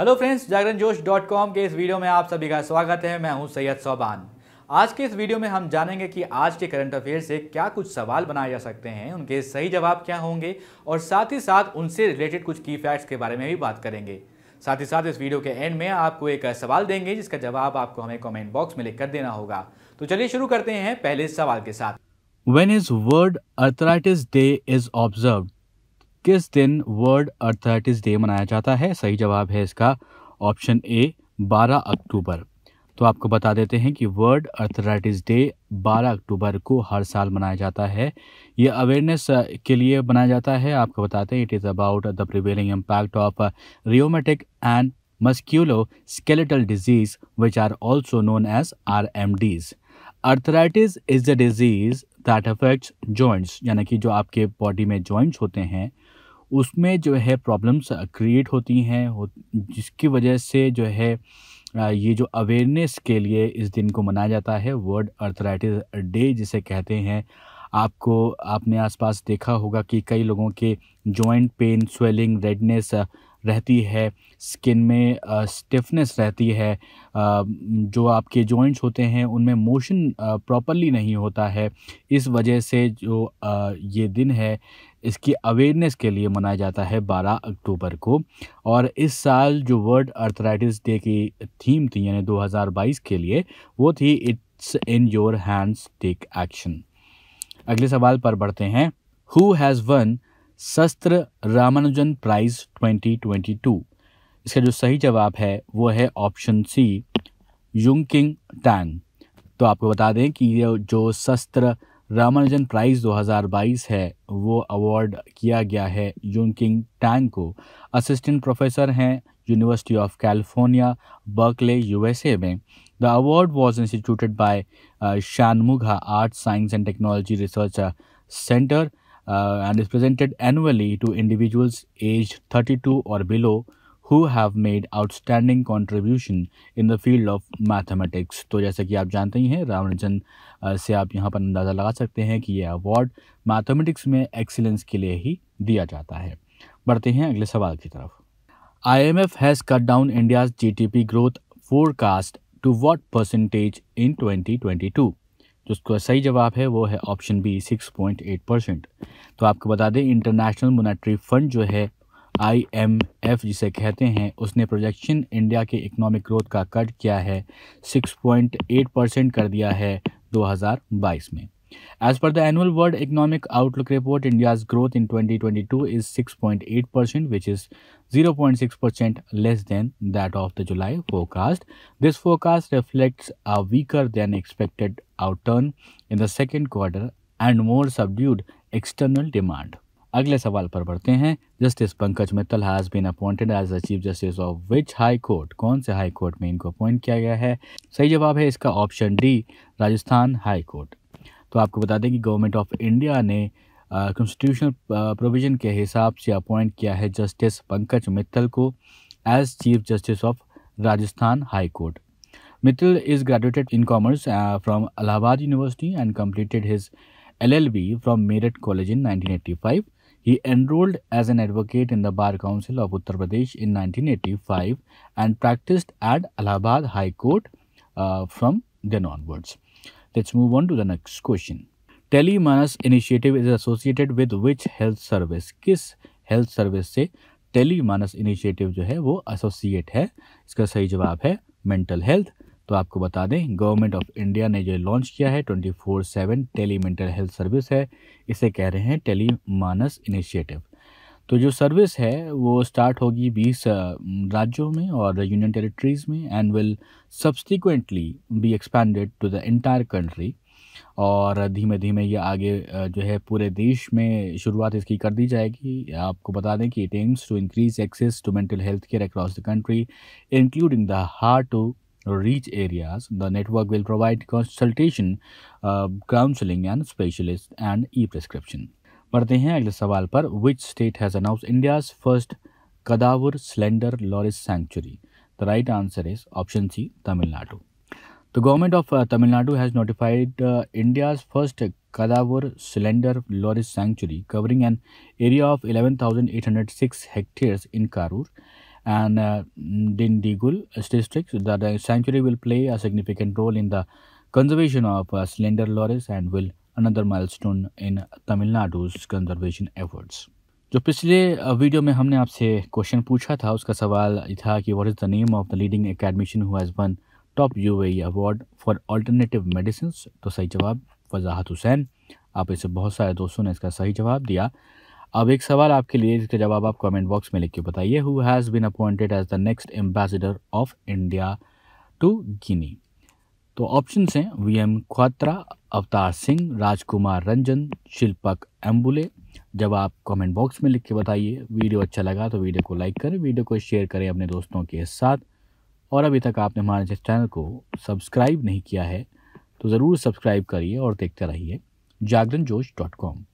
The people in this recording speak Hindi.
हेलो फ्रेंड्स जागरण जोश डॉट कॉम के इस वीडियो में आप सभी का स्वागत है मैं हूं सैयद सौबान आज के इस वीडियो में हम जानेंगे कि आज के करंट अफेयर से क्या कुछ सवाल बनाए जा सकते हैं उनके सही जवाब क्या होंगे और साथ ही साथ उनसे रिलेटेड कुछ की फैक्ट्स के बारे में भी बात करेंगे साथ ही साथ इस वीडियो के एंड में आपको एक सवाल देंगे जिसका जवाब आपको हमें कॉमेंट बॉक्स में लिख कर देना होगा तो चलिए शुरू करते हैं पहले सवाल के साथ when is world arthritis day is observe किस दिन वर्ल्ड अर्थराइटिस डे मनाया जाता है सही जवाब है इसका ऑप्शन ए 12 अक्टूबर तो आपको बता देते हैं कि वर्ल्ड अर्थराइटिस डे 12 अक्टूबर को हर साल मनाया जाता है ये अवेयरनेस के लिए बनाया जाता है आपको बताते हैं it is about the prevailing impact of rheumatic and musculoskeletal disease which are also known as R M Ds arthritis is the disease that affects joints यानी कि जो आपके बॉडी में जॉइंट्स होते हैं उसमें जो है प्रॉब्लम्स क्रिएट होती हैं हो जिसकी वजह से जो है ये जो अवेयरनेस के लिए इस दिन को मनाया जाता है वर्ल्ड अर्थराइटिस डे जिसे कहते हैं आपको आपने आसपास देखा होगा कि कई लोगों के जॉइंट पेन स्वेलिंग रेडनेस रहती है स्किन में स्टिफनेस रहती है जो आपके जॉइंट्स होते हैं उनमें मोशन प्रॉपरली नहीं होता है इस वजह से जो ये दिन है इसकी अवेयरनेस के लिए मनाया जाता है 12 अक्टूबर को और इस साल जो वर्ल्ड अर्थराइटिस डे की थीम थी यानी 2022 के लिए वो थी it's in your hands take action अगले सवाल पर बढ़ते हैं हु हैज़ वन शस्त्र रामानुजन प्राइज 2022 इसका जो सही जवाब है वो है ऑप्शन सी युंकिंग टैंग तो आपको बता दें कि ये जो शस्त्र रामानुजन प्राइज़ 2022 है वो अवार्ड किया गया है यून किंग टैंग को असिस्टेंट प्रोफेसर हैं university of California Berkeley USA में the award was instituted by Shanmugha art science and technology research centre and is presented annually to individuals age two or below who have made outstanding contribution in the field of mathematics तो जैसे कि आप जानते ही हैं रामानुजन से आप यहाँ पर अंदाज़ा लगा सकते हैं कि यह अवार्ड मैथमेटिक्स में एक्सीलेंस के लिए ही दिया जाता है बढ़ते हैं अगले सवाल की तरफ I M F has cut down India's G D P growth forecast to what percentage in twenty twenty two जिसका सही जवाब है वो है option B six point eight percent तो आपको बता दें इंटरनेशनल मोनेटरी फंड जो है आईएमएफ जिसे कहते हैं उसने प्रोजेक्शन इंडिया के इकोनॉमिक ग्रोथ का कट किया है 6.8 परसेंट कर दिया है 2022 में as per the annual world economic outlook report India growth in 2022 twenty is 6.8 percent which is zero point six percent less than that of the July forecast this forecast reflects a weaker than expected outturn in the second quarter and more subdued external demand अगले सवाल पर बढ़ते हैं justice Pankaj Mittal has been appointed as chief justice of which high court कौन से हाई कोर्ट में इनको अपॉइंट किया गया है सही जवाब है इसका option D Rajasthan high court तो आपको बता दें कि गवर्नमेंट ऑफ इंडिया ने कॉन्स्टिट्यूशनल uh, प्रोविज़न uh, के हिसाब से अपॉइंट किया है जस्टिस पंकज मित्तल को as chief justice of Rajasthan high court Mittal is in commerce from in university and completed his L L B from Meerut college in nineteen eighty five He enrolled as an advocate in the Bar Council of Uttar Pradesh in 1985 and practiced at Allahabad High Court uh, from then onwards. Let's move on to the next question. Telemanas initiative is associated with which health service? Kis health service से Tele-MANAS initiative jo hai wo associate hai? Iska sahi jawab hai mental health. तो आपको बता दें गवर्नमेंट ऑफ इंडिया ने जो लॉन्च किया है twenty four seven tele mental health service है इसे कह रहे हैं टेली मानस इनिशिएटिव तो जो सर्विस है वो स्टार्ट होगी बीस राज्यों में और यूनियन टेरिटरीज़ में and will subsequently be expanded to the entire country और धीमे धीमे ये आगे जो है पूरे देश में शुरुआत इसकी कर दी जाएगी आपको बता दें कि it aims to increase access to mental health care across the country including the hard to reach areas. The network will provide consultation, uh, counseling and specialist and e-prescription. बढ़ते हैं अगले सवाल Which state has announced India's first first slender loris sanctuary? The right answer is option C, Tamil Nadu. The government of uh, Tamil Nadu has notified uh, India's first cadaver slender loris sanctuary covering an area of 11,806 hectares in Karur and uh, Dindigul districts. The sanctuary will play a significant role in the conservation of uh, slender loris and will another milestone in Tamil Nadu's conservation efforts. जो पिछले वीडियो में हमने आपसे क्वेश्चन पूछा था उसका सवाल था कि what is the name of the leading academician who has won top UAE award for alternative medicine तो सही जवाब वजाहत हुसैन आप इसे बहुत सारे दोस्तों ने इसका सही जवाब दिया अब एक सवाल आपके लिए जिसका जवाब आप कमेंट बॉक्स में लिख के बताइए who has been appointed as the next ambassador of India to Guinea तो ऑप्शन हैं वी एम ख्वात्रा अवतार सिंह राजकुमार रंजन शिल्पक एम्बुले जब आप कमेंट बॉक्स में लिख के बताइए वीडियो अच्छा लगा तो वीडियो को लाइक करें वीडियो को शेयर करें अपने दोस्तों के साथ और अभी तक आपने हमारे चैनल को सब्सक्राइब नहीं किया है तो ज़रूर सब्सक्राइब करिए और देखते रहिए जागरण जोश डॉट कॉम